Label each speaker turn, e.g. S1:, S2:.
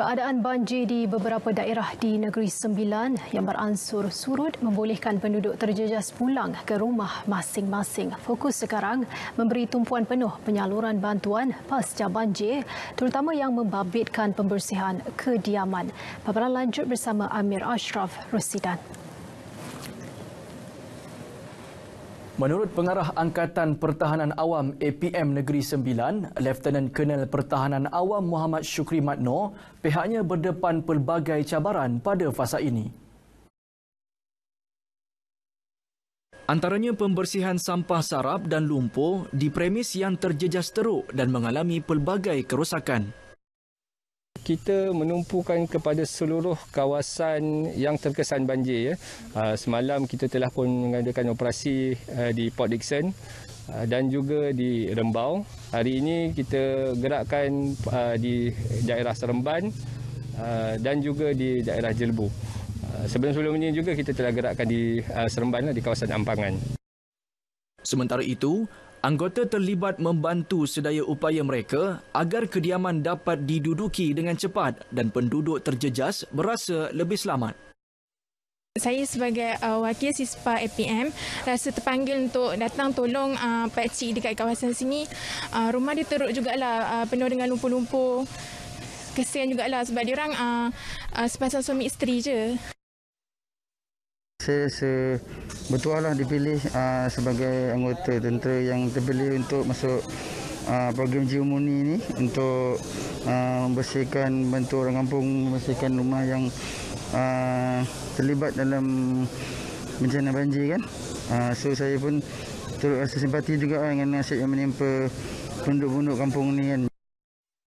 S1: Keadaan banjir di beberapa daerah di Negeri Sembilan yang beransur surut membolehkan penduduk terjejas pulang ke rumah masing-masing. Fokus sekarang memberi tumpuan penuh penyaluran bantuan pasca banjir terutama yang membabitkan pembersihan kediaman. Paparan lanjut bersama Amir Ashraf Rusidan.
S2: Menurut pengarah Angkatan Pertahanan Awam APM Negeri Sembilan, Lieutenant Colonel Pertahanan Awam Muhammad Syukri Matno, pihaknya berdepan pelbagai cabaran pada fasa ini. Antaranya pembersihan sampah sarap dan lumpur di premis yang terjejas teruk dan mengalami pelbagai kerosakan
S3: kita menumpukan kepada seluruh kawasan yang terkesan banjir ya. Hmm. Ah, semalam kita telah pun mengadakan operasi ah, di Port Dickson ah, dan juga di Rembau. Hari ini kita gerakkan di daerah Seremban dan juga di daerah Jelebu. Sebelum-sebelum ini juga kita telah gerakkan di Seremban lah, di kawasan Ampangan. Sementara itu, Anggota terlibat membantu sedaya upaya
S2: mereka agar kediaman dapat diduduki dengan cepat dan penduduk terjejas berasa lebih selamat.
S4: Saya sebagai uh, wakil SISPA APM rasa terpanggil untuk datang tolong uh, pakcik dekat kawasan sini. Uh, rumah dia teruk lah, uh, penuh dengan lumpur-lumpur. Kesian juga lah sebab dia orang uh, uh, sepasang suami isteri je
S5: saya rasa bertuahlah dipilih uh, sebagai anggota tentera yang terpilih untuk masuk uh, program Jiumuni ini untuk uh, membersihkan bantu orang kampung, membersihkan rumah yang uh, terlibat dalam bencana banjir kan. Uh, so saya pun turut rasa simpati juga dengan nasib yang menimpa penduduk-penduduk kampung ni kan.